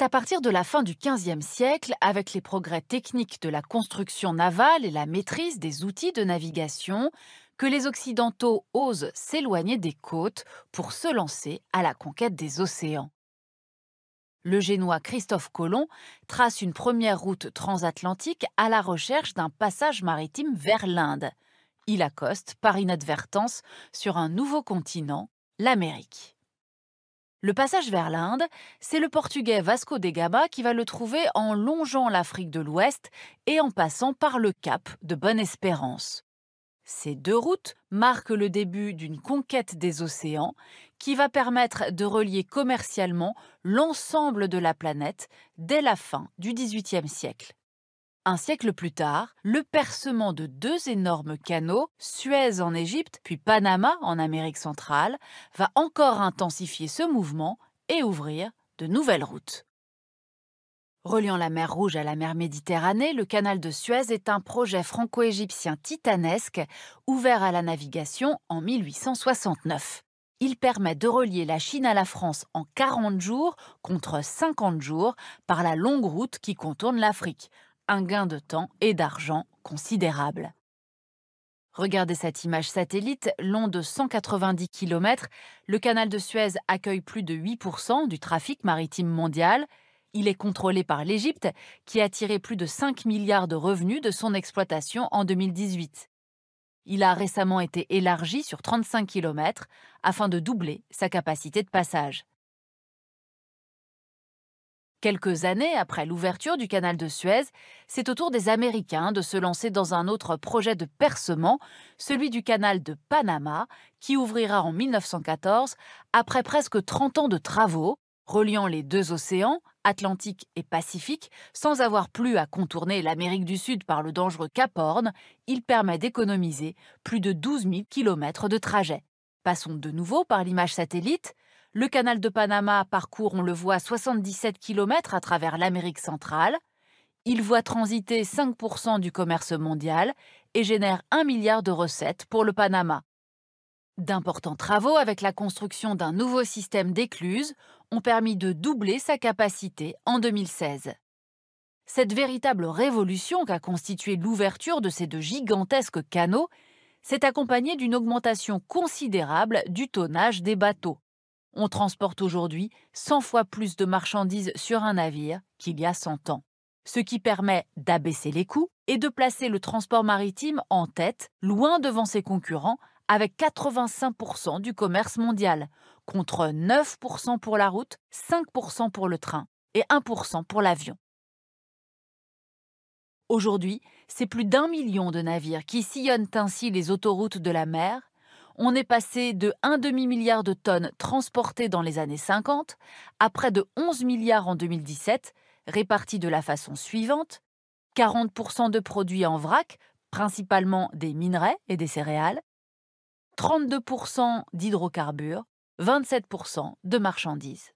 C'est à partir de la fin du XVe siècle, avec les progrès techniques de la construction navale et la maîtrise des outils de navigation, que les Occidentaux osent s'éloigner des côtes pour se lancer à la conquête des océans. Le Génois Christophe Colomb trace une première route transatlantique à la recherche d'un passage maritime vers l'Inde. Il accoste par inadvertance sur un nouveau continent, l'Amérique. Le passage vers l'Inde, c'est le Portugais Vasco de Gama qui va le trouver en longeant l'Afrique de l'Ouest et en passant par le Cap de Bonne-Espérance. Ces deux routes marquent le début d'une conquête des océans qui va permettre de relier commercialement l'ensemble de la planète dès la fin du XVIIIe siècle. Un siècle plus tard, le percement de deux énormes canaux, Suez en Égypte puis Panama en Amérique centrale, va encore intensifier ce mouvement et ouvrir de nouvelles routes. Reliant la mer Rouge à la mer Méditerranée, le canal de Suez est un projet franco-égyptien titanesque ouvert à la navigation en 1869. Il permet de relier la Chine à la France en 40 jours contre 50 jours par la longue route qui contourne l'Afrique, un gain de temps et d'argent considérable. Regardez cette image satellite, long de 190 km, le canal de Suez accueille plus de 8% du trafic maritime mondial. Il est contrôlé par l'Égypte, qui a tiré plus de 5 milliards de revenus de son exploitation en 2018. Il a récemment été élargi sur 35 km afin de doubler sa capacité de passage. Quelques années après l'ouverture du canal de Suez, c'est au tour des Américains de se lancer dans un autre projet de percement, celui du canal de Panama, qui ouvrira en 1914 après presque 30 ans de travaux, reliant les deux océans, Atlantique et Pacifique, sans avoir plus à contourner l'Amérique du Sud par le dangereux Cap Horn, il permet d'économiser plus de 12 000 km de trajet. Passons de nouveau par l'image satellite. Le canal de Panama parcourt, on le voit, 77 km à travers l'Amérique centrale. Il voit transiter 5% du commerce mondial et génère 1 milliard de recettes pour le Panama. D'importants travaux avec la construction d'un nouveau système d'écluses ont permis de doubler sa capacité en 2016. Cette véritable révolution qu'a constituée l'ouverture de ces deux gigantesques canaux s'est accompagnée d'une augmentation considérable du tonnage des bateaux. On transporte aujourd'hui 100 fois plus de marchandises sur un navire qu'il y a 100 ans, ce qui permet d'abaisser les coûts et de placer le transport maritime en tête, loin devant ses concurrents, avec 85% du commerce mondial, contre 9% pour la route, 5% pour le train et 1% pour l'avion. Aujourd'hui, c'est plus d'un million de navires qui sillonnent ainsi les autoroutes de la mer on est passé de 1,5 demi-milliard de tonnes transportées dans les années 50 à près de 11 milliards en 2017, répartis de la façon suivante 40% de produits en vrac, principalement des minerais et des céréales, 32% d'hydrocarbures, 27% de marchandises.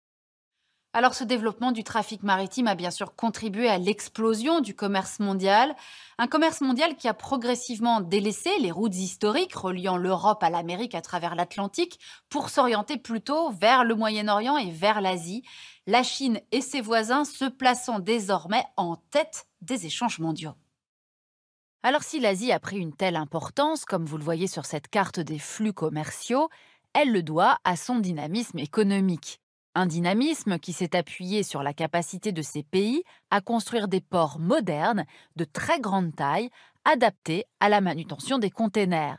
Alors ce développement du trafic maritime a bien sûr contribué à l'explosion du commerce mondial, un commerce mondial qui a progressivement délaissé les routes historiques reliant l'Europe à l'Amérique à travers l'Atlantique pour s'orienter plutôt vers le Moyen-Orient et vers l'Asie, la Chine et ses voisins se plaçant désormais en tête des échanges mondiaux. Alors si l'Asie a pris une telle importance, comme vous le voyez sur cette carte des flux commerciaux, elle le doit à son dynamisme économique. Un dynamisme qui s'est appuyé sur la capacité de ces pays à construire des ports modernes de très grande taille, adaptés à la manutention des containers.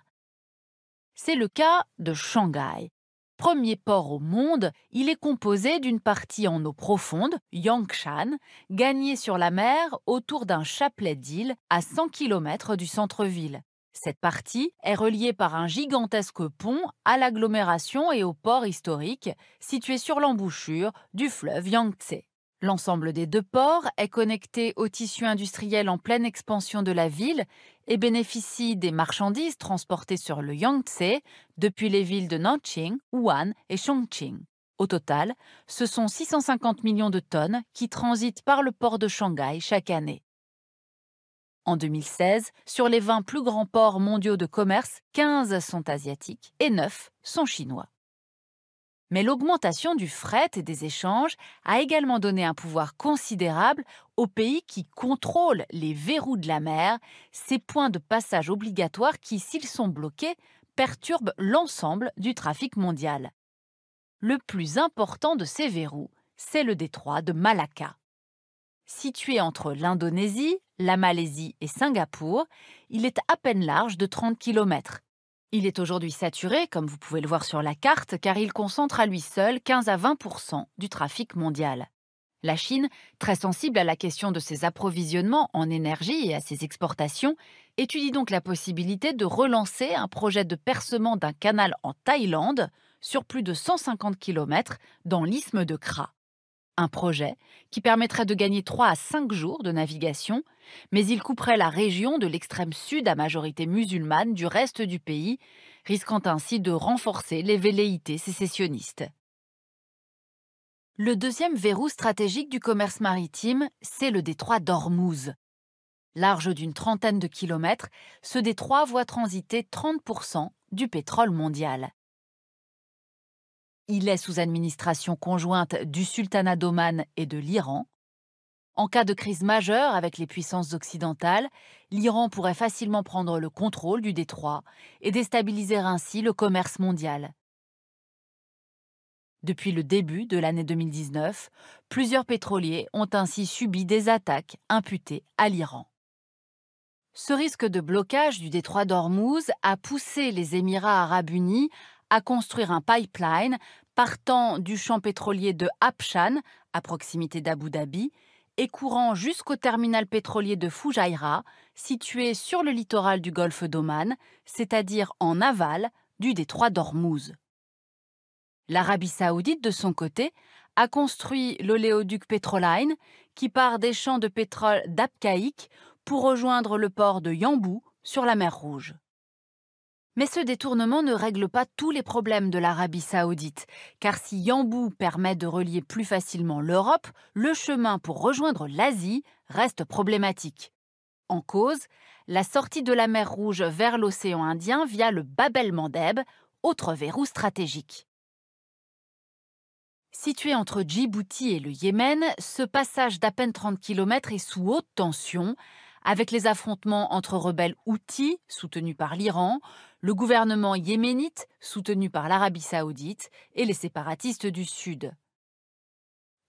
C'est le cas de Shanghai. Premier port au monde, il est composé d'une partie en eau profonde, Yangshan, gagnée sur la mer autour d'un chapelet d'îles à 100 km du centre-ville. Cette partie est reliée par un gigantesque pont à l'agglomération et au port historique situé sur l'embouchure du fleuve Yangtze. L'ensemble des deux ports est connecté au tissu industriel en pleine expansion de la ville et bénéficie des marchandises transportées sur le Yangtze depuis les villes de Nanjing, Wuhan et Chongqing. Au total, ce sont 650 millions de tonnes qui transitent par le port de Shanghai chaque année. En 2016, sur les 20 plus grands ports mondiaux de commerce, 15 sont asiatiques et 9 sont chinois. Mais l'augmentation du fret et des échanges a également donné un pouvoir considérable aux pays qui contrôlent les verrous de la mer, ces points de passage obligatoires qui, s'ils sont bloqués, perturbent l'ensemble du trafic mondial. Le plus important de ces verrous, c'est le détroit de Malacca. Situé entre l'Indonésie, la Malaisie et Singapour, il est à peine large de 30 km. Il est aujourd'hui saturé, comme vous pouvez le voir sur la carte, car il concentre à lui seul 15 à 20 du trafic mondial. La Chine, très sensible à la question de ses approvisionnements en énergie et à ses exportations, étudie donc la possibilité de relancer un projet de percement d'un canal en Thaïlande sur plus de 150 km dans l'isthme de Kra un projet qui permettrait de gagner 3 à 5 jours de navigation, mais il couperait la région de l'extrême sud à majorité musulmane du reste du pays, risquant ainsi de renforcer les velléités sécessionnistes. Le deuxième verrou stratégique du commerce maritime, c'est le détroit d'Ormuz. Large d'une trentaine de kilomètres, ce détroit voit transiter 30% du pétrole mondial. Il est sous administration conjointe du sultanat d'Oman et de l'Iran. En cas de crise majeure avec les puissances occidentales, l'Iran pourrait facilement prendre le contrôle du détroit et déstabiliser ainsi le commerce mondial. Depuis le début de l'année 2019, plusieurs pétroliers ont ainsi subi des attaques imputées à l'Iran. Ce risque de blocage du détroit d'Ormuz a poussé les Émirats arabes unis à construire un pipeline partant du champ pétrolier de Abshan, à proximité d'Abu Dhabi, et courant jusqu'au terminal pétrolier de Fujairah, situé sur le littoral du golfe d'Oman, c'est-à-dire en aval du détroit d'Ormuz. L'Arabie saoudite, de son côté, a construit l'oléoduc Petroline qui part des champs de pétrole d'Abkaïk pour rejoindre le port de Yambou sur la mer Rouge. Mais ce détournement ne règle pas tous les problèmes de l'Arabie saoudite, car si Yambou permet de relier plus facilement l'Europe, le chemin pour rejoindre l'Asie reste problématique. En cause, la sortie de la mer Rouge vers l'océan Indien via le Babel Mandeb, autre verrou stratégique. Situé entre Djibouti et le Yémen, ce passage d'à peine 30 km est sous haute tension, avec les affrontements entre rebelles houthis, soutenus par l'Iran, le gouvernement yéménite, soutenu par l'Arabie saoudite, et les séparatistes du Sud.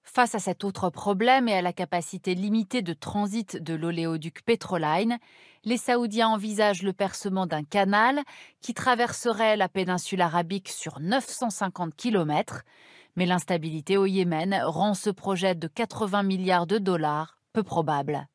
Face à cet autre problème et à la capacité limitée de transit de l'oléoduc Petroline, les Saoudiens envisagent le percement d'un canal qui traverserait la péninsule arabique sur 950 km, mais l'instabilité au Yémen rend ce projet de 80 milliards de dollars peu probable.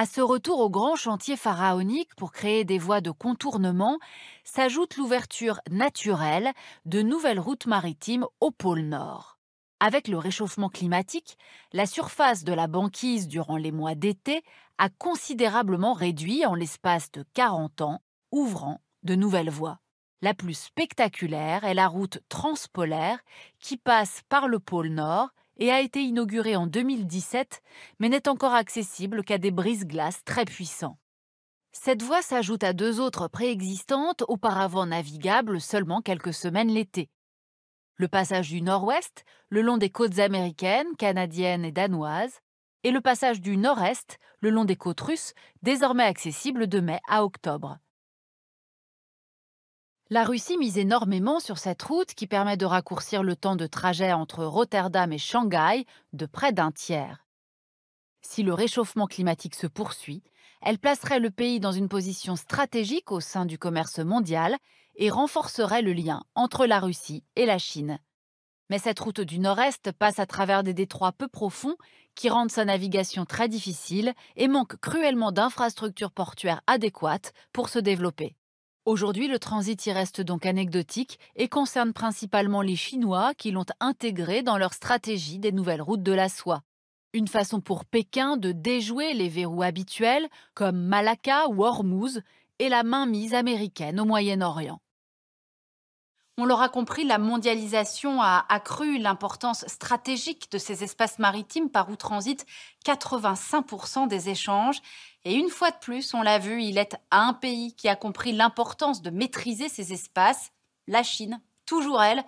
À ce retour au grand chantier pharaonique pour créer des voies de contournement s'ajoute l'ouverture naturelle de nouvelles routes maritimes au pôle Nord. Avec le réchauffement climatique, la surface de la banquise durant les mois d'été a considérablement réduit en l'espace de 40 ans, ouvrant de nouvelles voies. La plus spectaculaire est la route transpolaire qui passe par le pôle Nord et a été inaugurée en 2017, mais n'est encore accessible qu'à des brises-glaces très puissants. Cette voie s'ajoute à deux autres préexistantes, auparavant navigables seulement quelques semaines l'été. Le passage du nord-ouest, le long des côtes américaines, canadiennes et danoises, et le passage du nord-est, le long des côtes russes, désormais accessible de mai à octobre. La Russie mise énormément sur cette route qui permet de raccourcir le temps de trajet entre Rotterdam et Shanghai de près d'un tiers. Si le réchauffement climatique se poursuit, elle placerait le pays dans une position stratégique au sein du commerce mondial et renforcerait le lien entre la Russie et la Chine. Mais cette route du nord-est passe à travers des détroits peu profonds qui rendent sa navigation très difficile et manque cruellement d'infrastructures portuaires adéquates pour se développer. Aujourd'hui, le transit y reste donc anecdotique et concerne principalement les Chinois qui l'ont intégré dans leur stratégie des nouvelles routes de la soie. Une façon pour Pékin de déjouer les verrous habituels comme Malacca ou Hormuz et la mainmise américaine au Moyen-Orient. On l'aura compris, la mondialisation a accru l'importance stratégique de ces espaces maritimes par où transitent 85% des échanges. Et une fois de plus, on l'a vu, il est un pays qui a compris l'importance de maîtriser ces espaces, la Chine, toujours elle,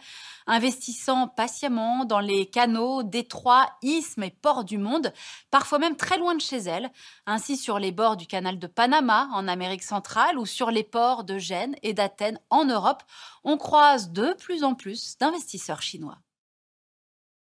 investissant patiemment dans les canaux, détroits, isthmes et ports du monde, parfois même très loin de chez elle, ainsi sur les bords du canal de Panama en Amérique centrale ou sur les ports de Gênes et d'Athènes en Europe, on croise de plus en plus d'investisseurs chinois.